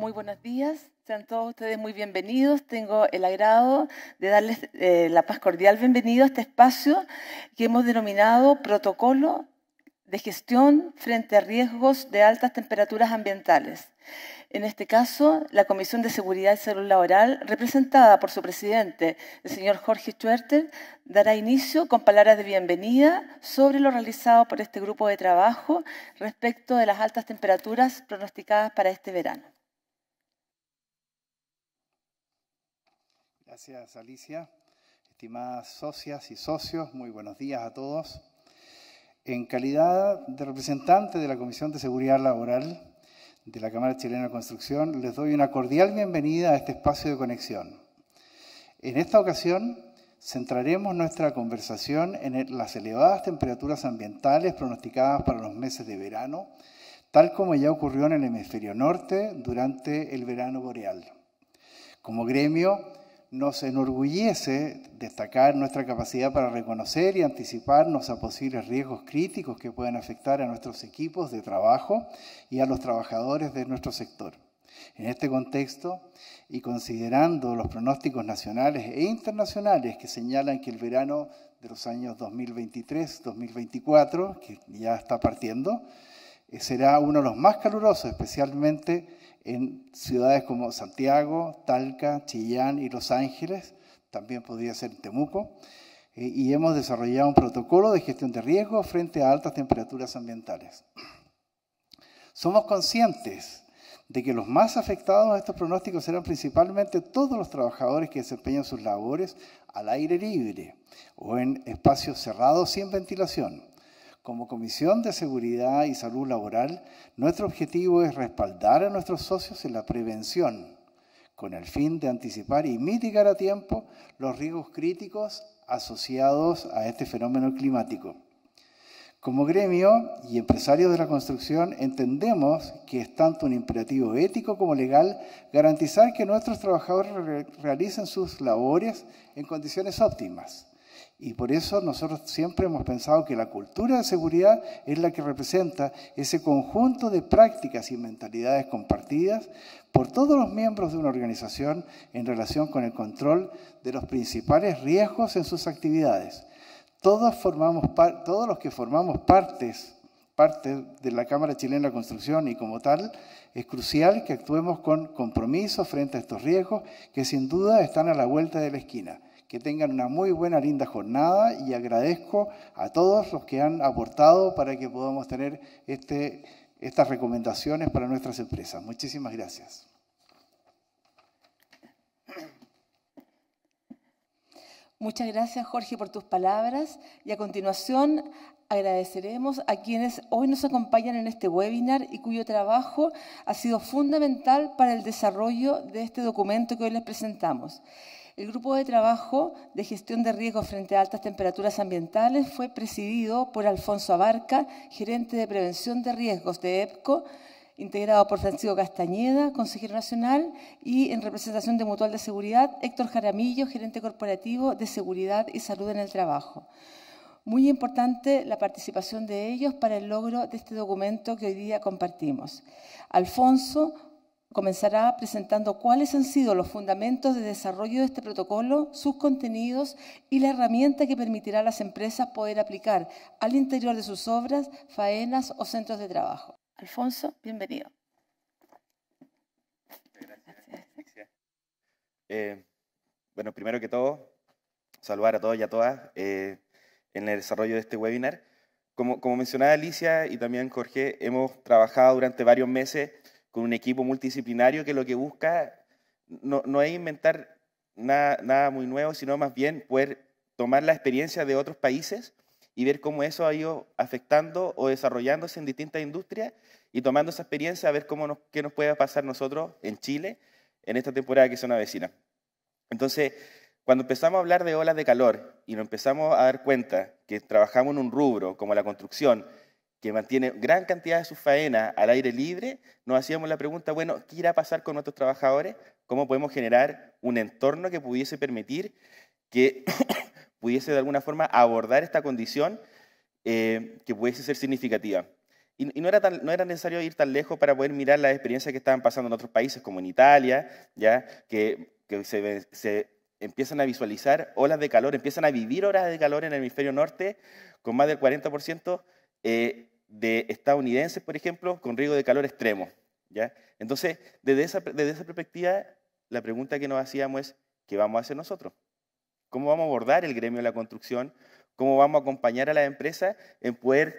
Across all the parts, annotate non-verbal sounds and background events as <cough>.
Muy buenos días, sean todos ustedes muy bienvenidos. Tengo el agrado de darles eh, la paz cordial bienvenida a este espacio que hemos denominado Protocolo de Gestión frente a Riesgos de Altas Temperaturas Ambientales. En este caso, la Comisión de Seguridad y Salud Laboral, representada por su presidente, el señor Jorge Schwerter, dará inicio con palabras de bienvenida sobre lo realizado por este grupo de trabajo respecto de las altas temperaturas pronosticadas para este verano. Gracias, Alicia. Estimadas socias y socios, muy buenos días a todos. En calidad de representante de la Comisión de Seguridad Laboral de la Cámara Chilena de Construcción, les doy una cordial bienvenida a este espacio de conexión. En esta ocasión, centraremos nuestra conversación en las elevadas temperaturas ambientales pronosticadas para los meses de verano, tal como ya ocurrió en el hemisferio norte durante el verano boreal. Como gremio, nos enorgullece destacar nuestra capacidad para reconocer y anticiparnos a posibles riesgos críticos que pueden afectar a nuestros equipos de trabajo y a los trabajadores de nuestro sector. En este contexto, y considerando los pronósticos nacionales e internacionales que señalan que el verano de los años 2023-2024, que ya está partiendo, eh, será uno de los más calurosos, especialmente en ciudades como Santiago, Talca, Chillán y Los Ángeles, también podría ser Temuco, eh, y hemos desarrollado un protocolo de gestión de riesgo frente a altas temperaturas ambientales. Somos conscientes de que los más afectados a estos pronósticos serán principalmente todos los trabajadores que desempeñan sus labores al aire libre o en espacios cerrados sin ventilación como Comisión de Seguridad y Salud Laboral, nuestro objetivo es respaldar a nuestros socios en la prevención, con el fin de anticipar y mitigar a tiempo los riesgos críticos asociados a este fenómeno climático. Como gremio y empresarios de la construcción entendemos que es tanto un imperativo ético como legal garantizar que nuestros trabajadores realicen sus labores en condiciones óptimas y por eso nosotros siempre hemos pensado que la cultura de seguridad es la que representa ese conjunto de prácticas y mentalidades compartidas por todos los miembros de una organización en relación con el control de los principales riesgos en sus actividades. Todos, formamos todos los que formamos partes parte de la Cámara Chilena de Construcción y como tal, es crucial que actuemos con compromiso frente a estos riesgos que sin duda están a la vuelta de la esquina. Que tengan una muy buena, linda jornada y agradezco a todos los que han aportado para que podamos tener este, estas recomendaciones para nuestras empresas. Muchísimas gracias. Muchas gracias, Jorge, por tus palabras. Y a continuación agradeceremos a quienes hoy nos acompañan en este webinar y cuyo trabajo ha sido fundamental para el desarrollo de este documento que hoy les presentamos. El grupo de trabajo de gestión de riesgos frente a altas temperaturas ambientales fue presidido por Alfonso Abarca, gerente de prevención de riesgos de EPCO, integrado por Francisco Castañeda, consejero nacional, y en representación de Mutual de Seguridad, Héctor Jaramillo, gerente corporativo de Seguridad y Salud en el Trabajo. Muy importante la participación de ellos para el logro de este documento que hoy día compartimos. Alfonso comenzará presentando cuáles han sido los fundamentos de desarrollo de este protocolo, sus contenidos y la herramienta que permitirá a las empresas poder aplicar al interior de sus obras, faenas o centros de trabajo. Alfonso, bienvenido. Gracias. Eh, bueno, primero que todo, saludar a todos y a todas eh, en el desarrollo de este webinar. Como, como mencionaba Alicia y también Jorge, hemos trabajado durante varios meses con un equipo multidisciplinario que lo que busca no, es inventar nada, nada, muy nuevo, sino más bien poder tomar la experiencia de otros países y ver cómo eso ha ido afectando o desarrollándose en distintas industrias y tomando esa experiencia a ver cómo qué nos puede pasar nosotros en Chile en esta temporada que es una vecina. Entonces, cuando empezamos a hablar de olas de calor y nos empezamos a dar cuenta que trabajamos en un rubro como la construcción, que mantiene gran cantidad de sus faenas al aire libre, nos hacíamos la pregunta, bueno, ¿qué irá a pasar con nuestros trabajadores? ¿Cómo podemos generar un entorno que pudiese permitir que <coughs> pudiese de alguna forma abordar esta condición eh, que pudiese ser significativa? Y, no, era no era necesario ir tan lejos para poder mirar las experiencias que estaban pasando en otros países, como en Italia, ya que, se, se empiezan a visualizar olas de calor, empiezan a vivir horas de calor en el hemisferio norte con más del 40% eh, de estadounidenses, por ejemplo, con riesgo de calor extremo. ¿ya? Entonces, desde esa, desde esa perspectiva, la pregunta que nos hacíamos es, ¿qué vamos a hacer nosotros? ¿Cómo vamos a abordar el gremio de la construcción? ¿Cómo vamos a acompañar a la empresa en poder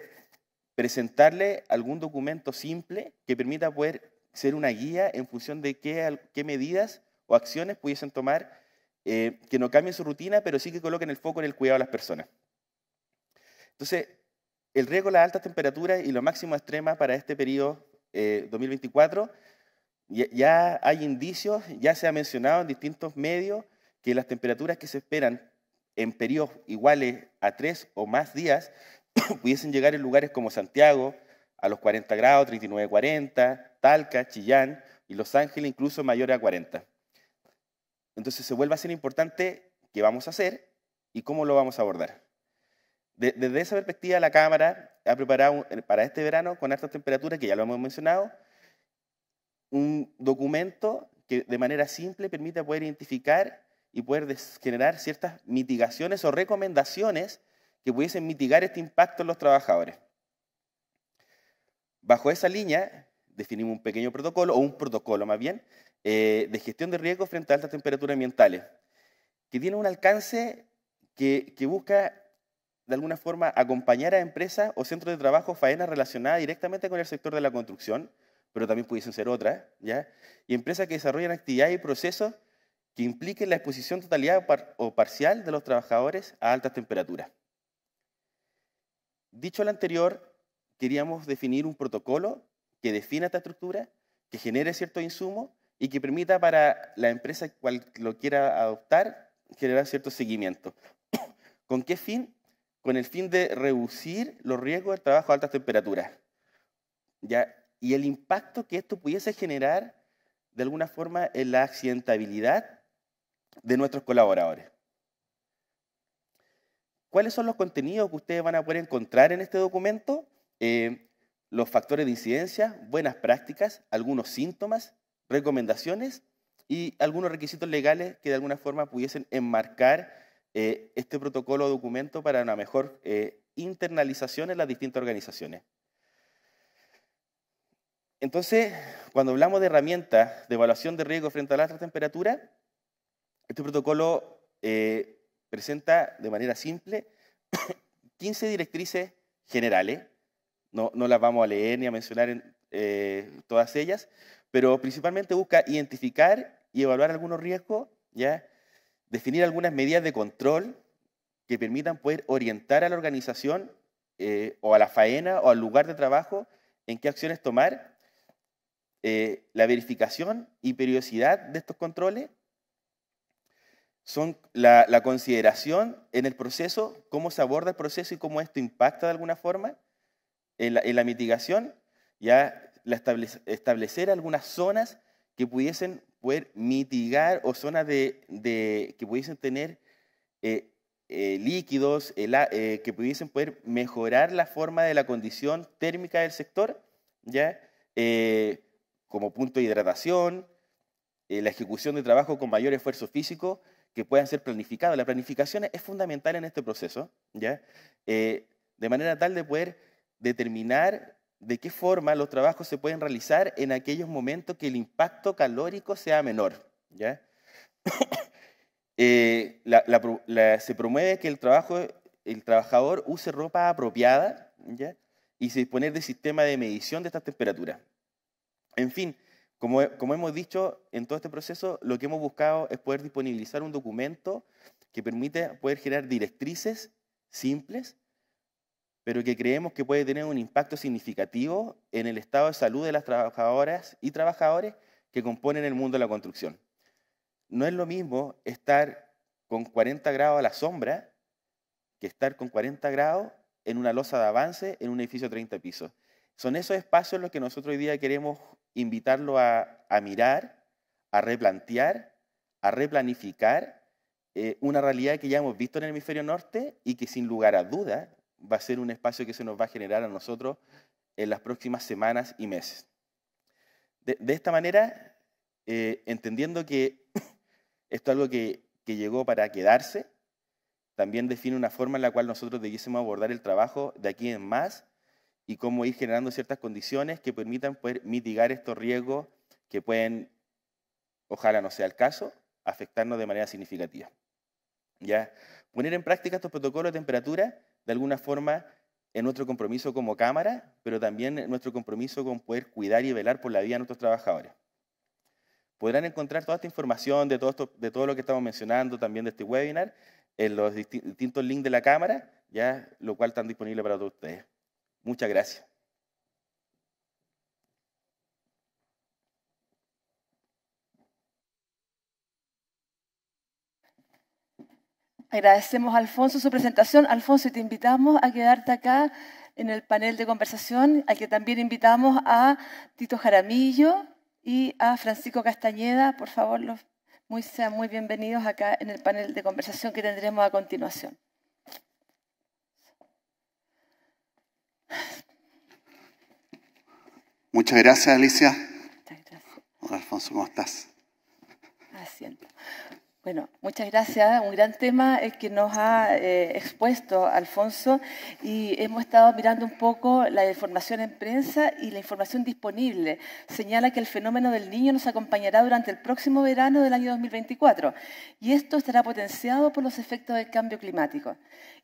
presentarle algún documento simple que permita poder ser una guía en función de qué, qué medidas o acciones pudiesen tomar eh, que no cambien su rutina, pero sí que coloquen el foco en el cuidado de las personas? Entonces, el riesgo de las altas temperaturas y lo máximo extrema para este periodo 2024, eh, ya, ya, hay indicios, ya se ha mencionado en distintos medios que las temperaturas que se esperan en periodos iguales a tres o más días <coughs> pudiesen llegar en lugares como Santiago a los 40 grados, 39, 40, Talca, Chillán y Los Ángeles incluso mayores a 40. Entonces se vuelve a ser importante qué vamos a hacer y cómo lo vamos a abordar desde esa perspectiva, la Cámara ha preparado para este verano, con altas temperaturas, que ya lo hemos mencionado, un documento que de manera simple permite poder identificar y poder generar ciertas mitigaciones o recomendaciones que pudiesen mitigar este impacto en los trabajadores. Bajo esa línea, definimos un pequeño protocolo, o un protocolo más bien, eh, de gestión de riesgos frente a altas temperaturas ambientales, que tiene un alcance que busca de alguna forma acompañar a empresas o centros de trabajo faenas relacionadas directamente con el sector de la construcción, pero también pudiesen ser otras, ¿ya? Y empresas que desarrollan actividades y procesos que impliquen la exposición totalidad o parcial de los trabajadores a altas temperaturas. Dicho lo anterior, queríamos definir un protocolo que defina esta estructura, que genere cierto insumo y que permita para la empresa cual lo quiera adoptar generar cierto seguimiento. <coughs> ¿Con qué fin? con el fin de reducir los riesgos del trabajo a altas temperaturas. Y el impacto que esto pudiese generar de alguna forma en la accidentabilidad de nuestros colaboradores. ¿Cuáles son los contenidos que ustedes van a poder encontrar en este documento? Eh, los factores de incidencia, buenas prácticas, algunos síntomas, recomendaciones y algunos requisitos legales que de alguna forma pudiesen enmarcar eh, este protocolo documento para una mejor eh, internalización en las distintas organizaciones. Entonces, cuando hablamos de herramientas de evaluación de riesgo frente a las altas temperaturas, este protocolo eh, presenta de manera simple 15 <coughs> directrices generales. No, las vamos a leer ni a mencionar todas ellas, pero principalmente busca identificar y evaluar algunos riesgos, ¿ya? definir algunas medidas de control que permitan poder orientar a la organización eh, o a la faena o al lugar de trabajo en qué acciones tomar, eh, la verificación y periodicidad de estos controles, son la, consideración en el proceso, cómo se aborda el proceso y cómo esto impacta de alguna forma en la, mitigación, ya establecer algunas zonas que pudiesen poder mitigar o zonas de, que pudiesen tener eh, eh, líquidos eh, que pudiesen poder mejorar la forma de la condición térmica del sector, ¿ya? como punto de hidratación, la ejecución de trabajo con mayor esfuerzo físico, que puedan ser planificados. La planificación es fundamental en este proceso, ¿ya? de manera tal de poder determinar de qué forma los trabajos se pueden realizar en aquellos momentos que el impacto calórico sea menor. <coughs> Eh, se promueve que el, trabajador use ropa apropiada y se disponer de sistema de medición de estas temperaturas. En fin, como, como hemos dicho en todo este proceso, lo que hemos buscado es poder disponibilizar un documento que permite poder generar directrices simples pero que creemos que puede tener un impacto significativo en el estado de salud de las trabajadoras y trabajadores que componen el mundo de la construcción. No es lo mismo estar con 40 grados a la sombra que estar con 40 grados en una losa de avance en un edificio de 30 pisos. Son esos espacios los que nosotros hoy día queremos invitarlo a, mirar, a replantear, a replanificar eh, una realidad que ya hemos visto en el hemisferio norte y que sin lugar a dudas va a ser un espacio que se nos va a generar a nosotros en las próximas semanas y meses. De, esta manera, eh, entendiendo que <coughs> esto es algo que, llegó para quedarse, también define una forma en la cual nosotros debiésemos abordar el trabajo de aquí en más y cómo ir generando ciertas condiciones que permitan poder mitigar estos riesgos que pueden, ojalá no sea el caso, afectarnos de manera significativa. ¿Ya? Poner en práctica estos protocolos de temperatura de alguna forma en nuestro compromiso como Cámara, pero también en nuestro compromiso con poder cuidar y velar por la vida de nuestros trabajadores. Podrán encontrar toda esta información de todo, de todo lo que estamos mencionando, también de este webinar, en los distintos links de la Cámara, ya lo cual están disponible para todos ustedes. Muchas gracias. Agradecemos a Alfonso su presentación. Alfonso, te invitamos a quedarte acá en el panel de conversación, al que también invitamos a Tito Jaramillo y a Francisco Castañeda. Por favor, los muy, sean muy bienvenidos acá en el panel de conversación que tendremos a continuación. Muchas gracias, Alicia. gracias. Hola, Alfonso, ¿cómo estás? Asiento. Bueno, muchas gracias. Un gran tema es que nos ha eh, expuesto Alfonso y hemos estado mirando un poco la información en prensa y la información disponible. Señala que el fenómeno del niño nos acompañará durante el próximo verano del año 2024 y esto estará potenciado por los efectos del cambio climático.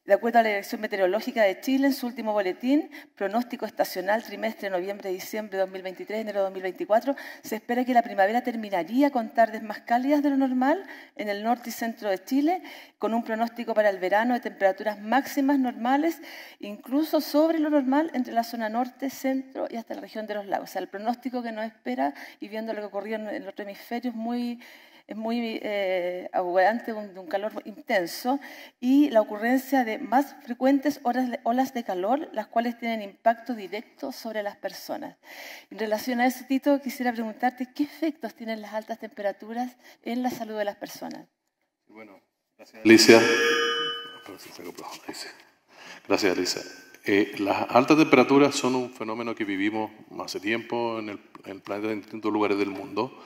De acuerdo a la Dirección Meteorológica de Chile, en su último boletín, pronóstico estacional trimestre noviembre-diciembre 2023, enero 2024, se espera que la primavera terminaría con tardes más cálidas de lo normal en el norte y centro de Chile, con un pronóstico para el verano de temperaturas máximas normales, incluso sobre lo normal entre la zona norte, centro y hasta la región de los lagos. O sea, el pronóstico que nos espera y viendo lo que ocurrió en los otro hemisferio es muy es muy eh, de un calor intenso, y la ocurrencia de más frecuentes olas de calor, las cuales tienen impacto directo sobre las personas. En relación a eso, Tito, quisiera preguntarte qué efectos tienen las altas temperaturas en la salud de las personas. Bueno, gracias, Alicia. Gracias, Alicia. Eh, las altas temperaturas son un fenómeno que vivimos hace tiempo en el, en el planeta en distintos lugares del mundo.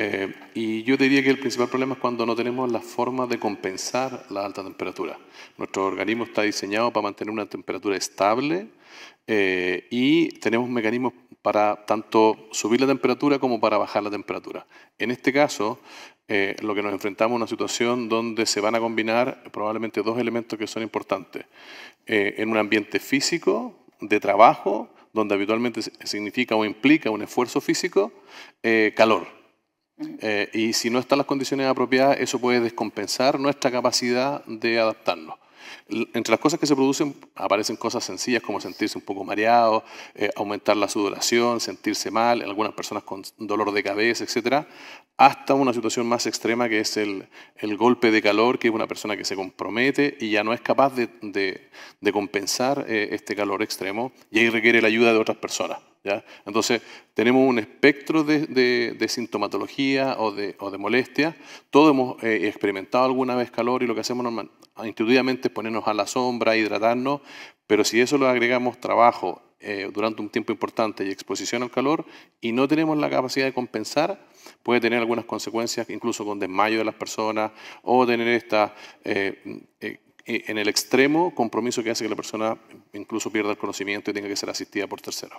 Eh, y yo diría que el principal problema es cuando no tenemos la forma de compensar la alta temperatura. Nuestro organismo está diseñado para mantener una temperatura estable eh, y tenemos mecanismos para tanto subir la temperatura como para bajar la temperatura. En este caso, eh, lo que nos enfrentamos es una situación donde se van a combinar probablemente dos elementos que son importantes. en un ambiente físico, de trabajo, donde habitualmente significa o implica un esfuerzo físico, calor. Eh, y si no están las condiciones apropiadas, eso puede descompensar nuestra capacidad de adaptarnos. Entre las cosas que se producen aparecen cosas sencillas como sentirse un poco mareado, eh, aumentar la sudoración, sentirse mal, en algunas personas con dolor de cabeza, etcétera, hasta una situación más extrema que es el, golpe de calor, que es una persona que se compromete y ya no es capaz de, compensar eh, este calor extremo y ahí requiere la ayuda de otras personas. Entonces, tenemos un espectro de, sintomatología o de, molestia. Todos hemos eh, experimentado alguna vez calor y lo que hacemos intuitivamente es ponernos a la sombra, hidratarnos, pero si eso lo agregamos trabajo eh, durante un tiempo importante y exposición al calor y no tenemos la capacidad de compensar, puede tener algunas consecuencias, incluso con desmayo de las personas o tener esta... Eh, en el extremo, compromiso que hace que la persona incluso pierda el conocimiento y tenga que ser asistida por terceros.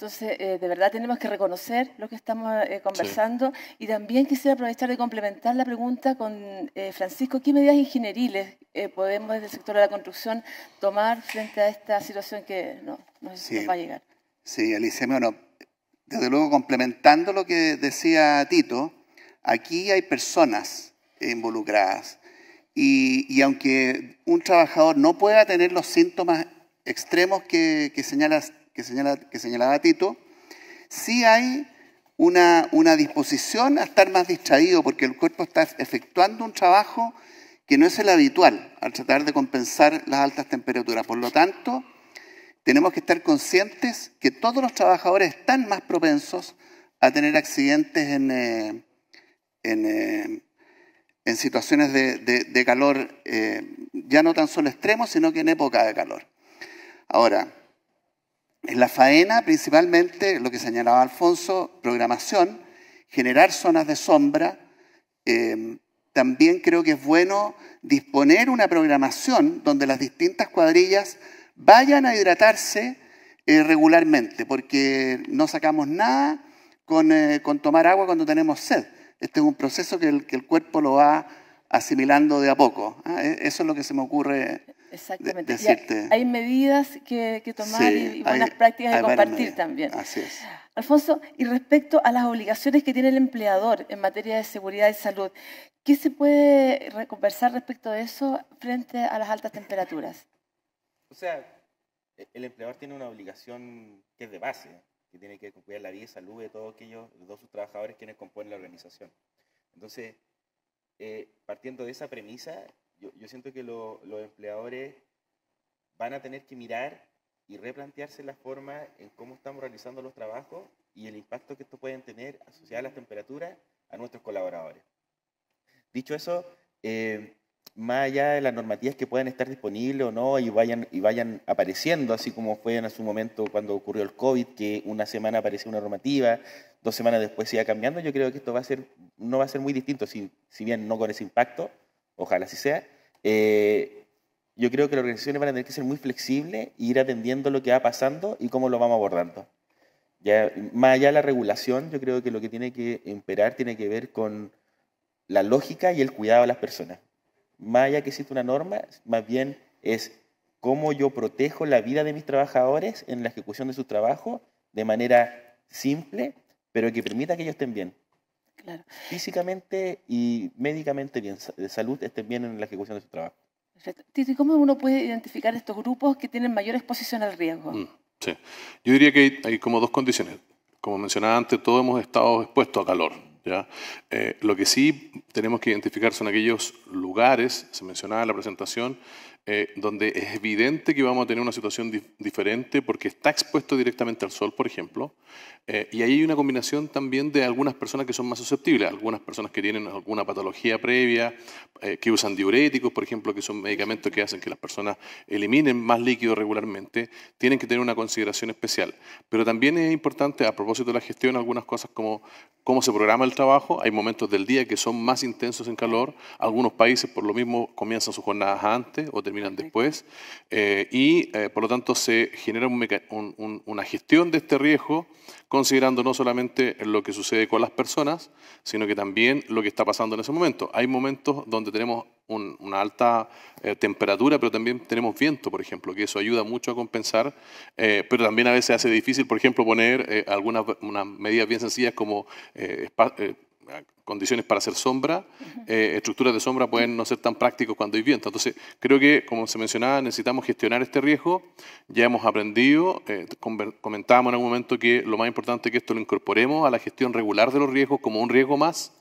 Entonces, eh, de verdad tenemos que reconocer lo que estamos eh, conversando y también quisiera aprovechar de complementar la pregunta con eh, Francisco, ¿qué medidas ingenieriles podemos desde el sector de la construcción tomar frente a esta situación que no, nos va a llegar? Sí, Alicia, bueno, desde luego complementando lo que decía Tito, aquí hay personas involucradas y, aunque un trabajador no pueda tener los síntomas extremos que, que señalas que, señala, que señalaba Tito, sí hay una, disposición a estar más distraído porque el cuerpo está efectuando un trabajo que no es el habitual al tratar de compensar las altas temperaturas. Por lo tanto, tenemos que estar conscientes que todos los trabajadores están más propensos a tener accidentes en, eh, eh, situaciones de, calor, eh, ya no tan solo extremos, sino que en época de calor. Ahora, en la faena, principalmente, lo que señalaba Alfonso, programación, generar zonas de sombra. Em, también creo que es bueno disponer una programación donde las distintas cuadrillas vayan a hidratarse eh, regularmente, porque no sacamos nada con, eh, con, tomar agua cuando tenemos sed. Este es un proceso que el, que el cuerpo lo va asimilando de a poco. ¿ah? E, eso es lo que se me ocurre Exactamente. hay medidas que, tomar y buenas prácticas de compartir también. Así es. Alfonso, y respecto a las obligaciones que tiene el empleador en materia de seguridad y salud, ¿qué se puede conversar respecto de eso frente a las altas temperaturas? O sea, e-, el empleador tiene una obligación que es de base, que tiene que cuidar la vida y salud de todos aquellos, de todos sus trabajadores quienes componen la organización. Entonces, eh, partiendo de esa premisa, yo, siento que los empleadores van a tener que mirar y replantearse la forma en cómo estamos realizando los trabajos y el impacto que esto pueden tener asociado a las temperaturas a nuestros colaboradores. Dicho eso, eh, más allá de las normativas que puedan estar disponibles o no y vayan, y vayan apareciendo, así como fue en su momento cuando ocurrió el COVID, que una semana aparecía una normativa, dos semanas después iba cambiando, yo creo que esto va a ser, no va a ser muy distinto, si, si bien no con ese impacto, ojalá así sea, eh, yo creo que las organizaciones van a tener que ser muy flexibles e ir atendiendo lo que va pasando y cómo lo vamos abordando. Ya, más allá de la regulación, yo creo que lo que tiene que imperar tiene que ver con la lógica y el cuidado de las personas. Más allá que existe una norma, más bien es cómo yo protejo la vida de mis trabajadores en la ejecución de su trabajo de manera simple, pero que permita que ellos estén bien claro. físicamente y médicamente bien, de salud estén bien en la ejecución de su trabajo. Tito, ¿y cómo uno puede identificar estos grupos que tienen mayor exposición al riesgo? Mm, sí, yo diría que hay, como dos condiciones. Como mencionaba antes, todos hemos estado expuestos a calor. ¿ya? Eh, lo que sí tenemos que identificar son aquellos lugares, se mencionaba en la presentación, eh, donde es evidente que vamos a tener una situación diferente porque está expuesto directamente al sol, por ejemplo, eh, y ahí hay una combinación también de algunas personas que son más susceptibles, algunas personas que tienen alguna patología previa, eh, que usan diuréticos, por ejemplo, que son medicamentos que hacen que las personas eliminen más líquido regularmente, tienen que tener una consideración especial. Pero también es importante, a propósito de la gestión, algunas cosas como cómo se programa el trabajo. Hay momentos del día que son más intensos en calor. Algunos países, por lo mismo, comienzan sus jornadas antes o terminan después. Eh, y, eh, por lo tanto, se genera una gestión de este riesgo considerando no solamente lo que sucede con las personas, sino que también lo que está pasando en ese momento. Hay momentos donde tenemos una alta eh, temperatura, pero también tenemos viento, por ejemplo, que eso ayuda mucho a compensar, eh, pero también a veces hace difícil, por ejemplo, poner eh, algunas medidas bien sencillas como condiciones para hacer sombra, estructuras de sombra pueden no ser tan prácticos cuando hay viento. Entonces, creo que, como se mencionaba, necesitamos gestionar este riesgo. Ya hemos aprendido, comentábamos en algún momento que lo más importante es que esto lo incorporemos a la gestión regular de los riesgos como un riesgo más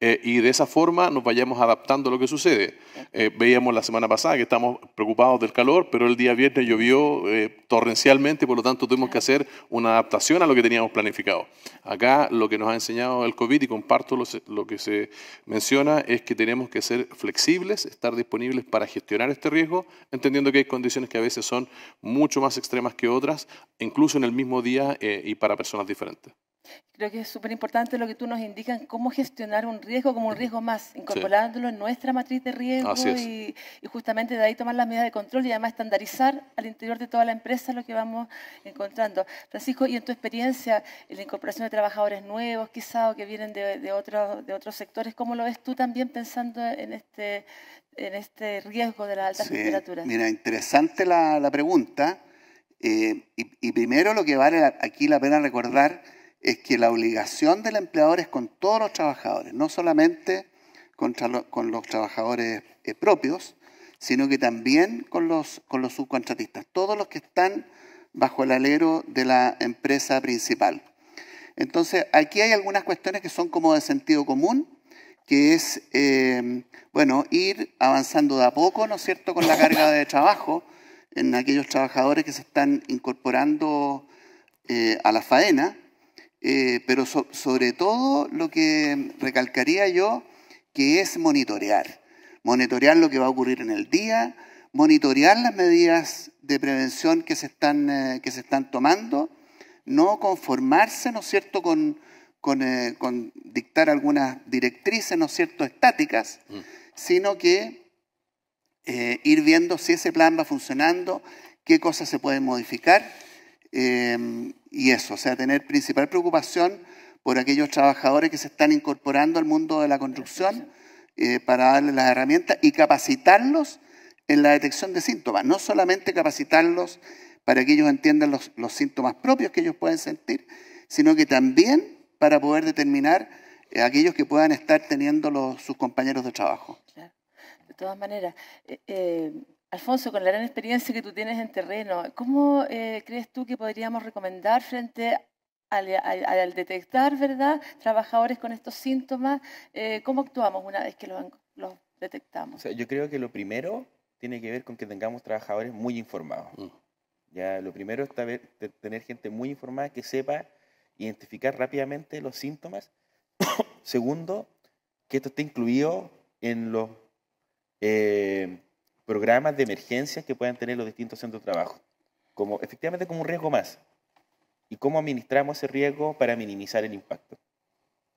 eh, y de esa forma nos vayamos adaptando a lo que sucede. Eh, veíamos la semana pasada que estamos preocupados del calor, pero el día viernes llovió eh, torrencialmente, por lo tanto tuvimos que hacer una adaptación a lo que teníamos planificado. Acá lo que nos ha enseñado el COVID, y comparto lo que se menciona, es que tenemos que ser flexibles, estar disponibles para gestionar este riesgo, entendiendo que hay condiciones que a veces son mucho más extremas que otras, incluso en el mismo día y para personas diferentes. Creo que es súper importante lo que tú nos indicas, cómo gestionar un riesgo como un riesgo más, incorporándolo en nuestra matriz de riesgo y, justamente de ahí tomar las medidas de control y además estandarizar al interior de toda la empresa lo que vamos encontrando. Francisco, y en tu experiencia, en la incorporación de trabajadores nuevos, quizá, o que vienen de, otros sectores, ¿cómo lo ves tú también pensando en este, este riesgo de las altas temperaturas? Mira, interesante la, pregunta. Eh, y, primero lo que vale aquí la pena recordar es que la obligación del empleador es con todos los trabajadores, no solamente con los trabajadores eh, propios, sino que también con los, subcontratistas, todos los que están bajo el alero de la empresa principal. Entonces, aquí hay algunas cuestiones que son como de sentido común, que es, eh, bueno, ir avanzando de a poco, ¿no es cierto?, con la carga de trabajo en aquellos trabajadores que se están incorporando eh, a la faena, eh, pero sobre todo lo que recalcaría yo, que es monitorear. Monitorear lo que va a ocurrir en el día, monitorear las medidas de prevención que se están, eh, que se están tomando, no conformarse, ¿no es cierto?, con, con, eh, dictar algunas directrices, ¿no es cierto?, estáticas, mm. sino que ir viendo si ese plan va funcionando, qué cosas se pueden modificar y eso, o sea, tener principal preocupación por aquellos trabajadores que se están incorporando al mundo de la construcción eh, para darles las herramientas y capacitarlos en la detección de síntomas, no solamente capacitarlos para que ellos entiendan los, síntomas propios que ellos pueden sentir, sino que también para poder determinar eh, aquellos que puedan estar teniendo los, sus compañeros de trabajo. De todas maneras, eh, Alfonso, con la gran experiencia que tú tienes en terreno, ¿cómo eh, crees tú que podríamos recomendar frente al, detectar, ¿verdad?, trabajadores con estos síntomas, eh, ¿cómo actuamos una vez que los, detectamos? yo creo que lo primero tiene que ver con que tengamos trabajadores muy informados. Mm. Ya, lo primero es tener gente muy informada que sepa identificar rápidamente los síntomas. <coughs> Segundo, que esto esté incluido en los eh, programas de emergencias que puedan tener los distintos centros de trabajo, como, efectivamente como un riesgo más, y cómo administramos ese riesgo para minimizar el impacto.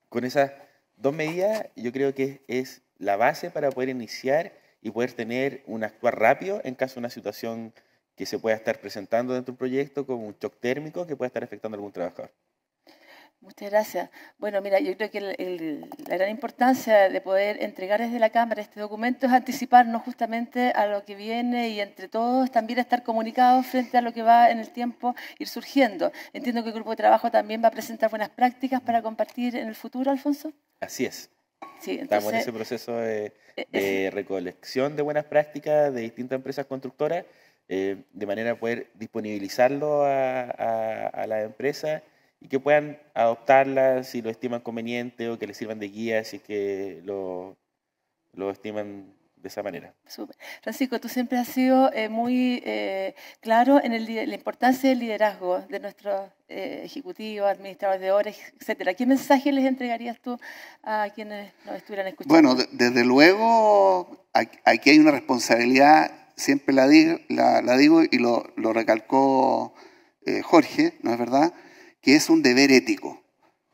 Con esas dos medidas yo creo que es la base para poder iniciar y poder tener un actuar rápido en caso de una situación que se pueda estar presentando dentro de un proyecto como un shock térmico que pueda estar afectando a algún trabajador. Muchas gracias. Bueno, mira, yo creo que la gran importancia de poder entregar desde la Cámara este documento es anticiparnos justamente a lo que viene y entre todos también estar comunicados frente a lo que va en el tiempo ir surgiendo. Entiendo que el grupo de trabajo también va a presentar buenas prácticas para compartir en el futuro, Alfonso. Así es. Estamos en ese proceso de, eh, eh. recolección de buenas prácticas de distintas empresas constructoras, eh, de manera a poder disponibilizarlo a, la a las empresas y que puedan adoptarlas si lo estiman conveniente o que les sirvan de guía si es que lo, estiman de esa manera. Francisco, tú siempre has sido eh, muy eh, claro en la importancia del liderazgo de nuestros eh, ejecutivos, administradores de obras, etcétera. ¿Qué mensaje les entregarías tú a quienes nos estuvieran escuchando? Bueno, desde luego aquí hay una responsabilidad, siempre la, digo, y lo, lo recalcó Jorge, ¿no es verdad?, que es un deber ético.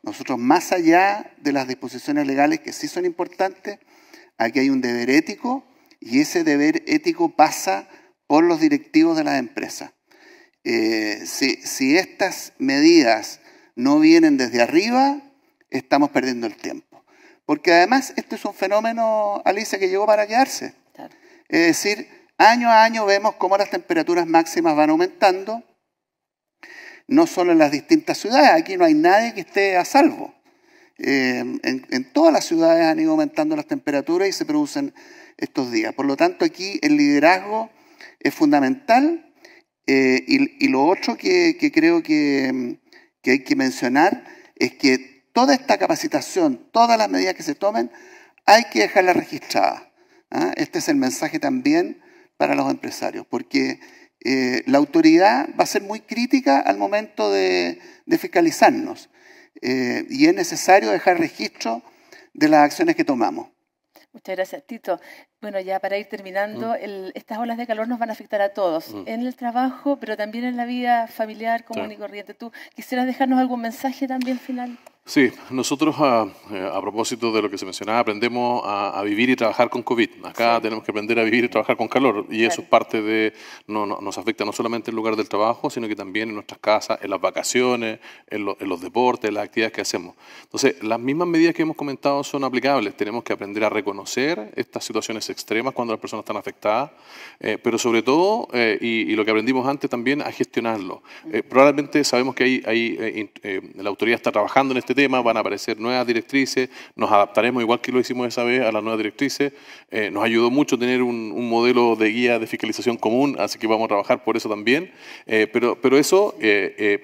Nosotros, más allá de las disposiciones legales que sí son importantes, aquí hay un deber ético y ese deber ético pasa por los directivos de las empresas. Eh, si, estas medidas no vienen desde arriba, estamos perdiendo el tiempo. Porque además este es un fenómeno, Alicia, que llegó para quedarse. Es decir, año a año vemos cómo las temperaturas máximas van aumentando, no solo en las distintas ciudades, aquí no hay nadie que esté a salvo. Eh, en, todas las ciudades han ido aumentando las temperaturas y se producen estos días. Por lo tanto, aquí el liderazgo es fundamental. Eh, y, lo otro que, creo que, hay que mencionar es que toda esta capacitación, todas las medidas que se tomen, hay que dejarlas registradas. ¿ah? Este es el mensaje también para los empresarios, porque eh, la autoridad va a ser muy crítica al momento de, fiscalizarnos eh, y es necesario dejar registro de las acciones que tomamos. Muchas gracias, Tito. Bueno, ya para ir terminando, mm. estas olas de calor nos van a afectar a todos, mm. en el trabajo, pero también en la vida familiar, común y corriente. ¿Tú quisieras dejarnos algún mensaje también final? Sí, nosotros ah, eh, a, propósito de lo que se mencionaba, aprendemos a, vivir y trabajar con COVID. Acá tenemos que aprender a vivir y trabajar con calor y eso es parte de, no, nos afecta no solamente en el lugar del trabajo, sino que también en nuestras casas, en las vacaciones, en, en los deportes, en las actividades que hacemos. Entonces, las mismas medidas que hemos comentado son aplicables. Tenemos que aprender a reconocer estas situaciones extremas cuando las personas están afectadas, eh, pero sobre todo, eh, y, lo que aprendimos antes también, a gestionarlo. Eh, probablemente sabemos que hay, la autoridad está trabajando en este tema, van a aparecer nuevas directrices, nos adaptaremos igual que lo hicimos esa vez a las nuevas directrices. nos ayudó mucho tener un, modelo de guía de fiscalización común, así que vamos a trabajar por eso también, pero, pero eso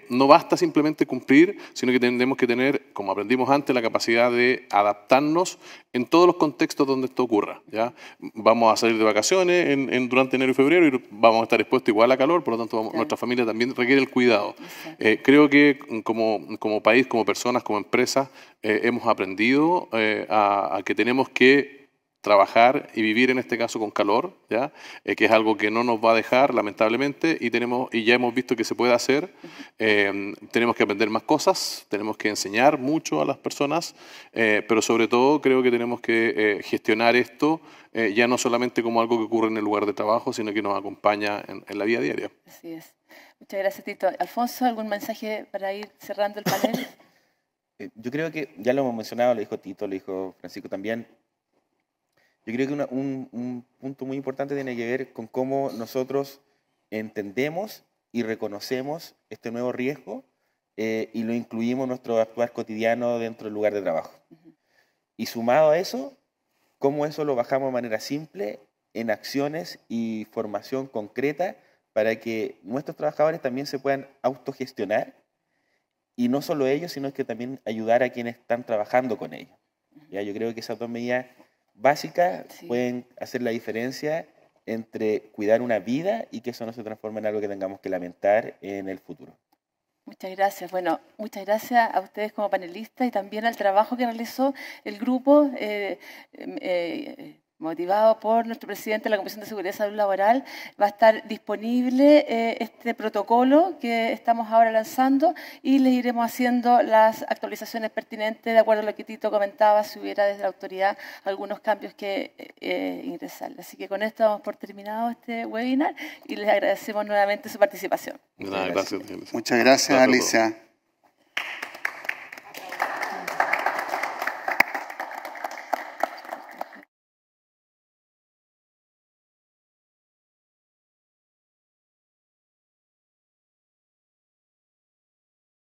no basta simplemente cumplir, sino que tenemos que tener, como aprendimos antes, la capacidad de adaptarnos en todos los contextos donde esto ocurra. ¿ya? vamos a salir de vacaciones en, durante enero y febrero y vamos a estar expuestos igual a calor, por lo tanto nuestra familia también requiere el cuidado. Eh, creo que como, país, como personas, como empresas, eh, hemos aprendido eh, a que tenemos que trabajar y vivir en este caso con calor, ¿ya? Eh, que es algo que no nos va a dejar lamentablemente y, tenemos, y ya hemos visto que se puede hacer. Eh, tenemos que aprender más cosas, tenemos que enseñar mucho a las personas, eh, pero sobre todo creo que tenemos que gestionar esto ya no solamente como algo que ocurre en el lugar de trabajo, sino que nos acompaña en la vida diaria. Así es. Muchas gracias, Tito. Alfonso, ¿algún mensaje para ir cerrando el panel? <coughs> Yo creo que ya lo hemos mencionado, lo dijo Tito, lo dijo Francisco también, yo creo que un, punto muy importante tiene que ver con cómo nosotros entendemos y reconocemos este nuevo riesgo eh, y lo incluimos en nuestro actuar cotidiano dentro del lugar de trabajo. Y sumado a eso, cómo eso lo bajamos de manera simple en acciones y formación concreta para que nuestros trabajadores también se puedan autogestionar y no solo ellos, sino que también ayudar a quienes están trabajando con ellos. ¿Ya? Yo creo que esas dos medidas básicas pueden hacer la diferencia entre cuidar una vida y que eso no se transforme en algo que tengamos que lamentar en el futuro. Muchas gracias. Bueno, muchas gracias a ustedes como panelistas y también al trabajo que realizó el grupo. Eh, em, eh, motivado por nuestro presidente de la Comisión de Seguridad y Salud Laboral, va a estar disponible eh, este protocolo que estamos ahora lanzando y le iremos haciendo las actualizaciones pertinentes de acuerdo a lo que Tito comentaba, si hubiera desde la autoridad algunos cambios que eh, eh ingresar. Así que con esto damos por terminado este webinar y les agradecemos nuevamente su participación. Muchas gracias Alicia.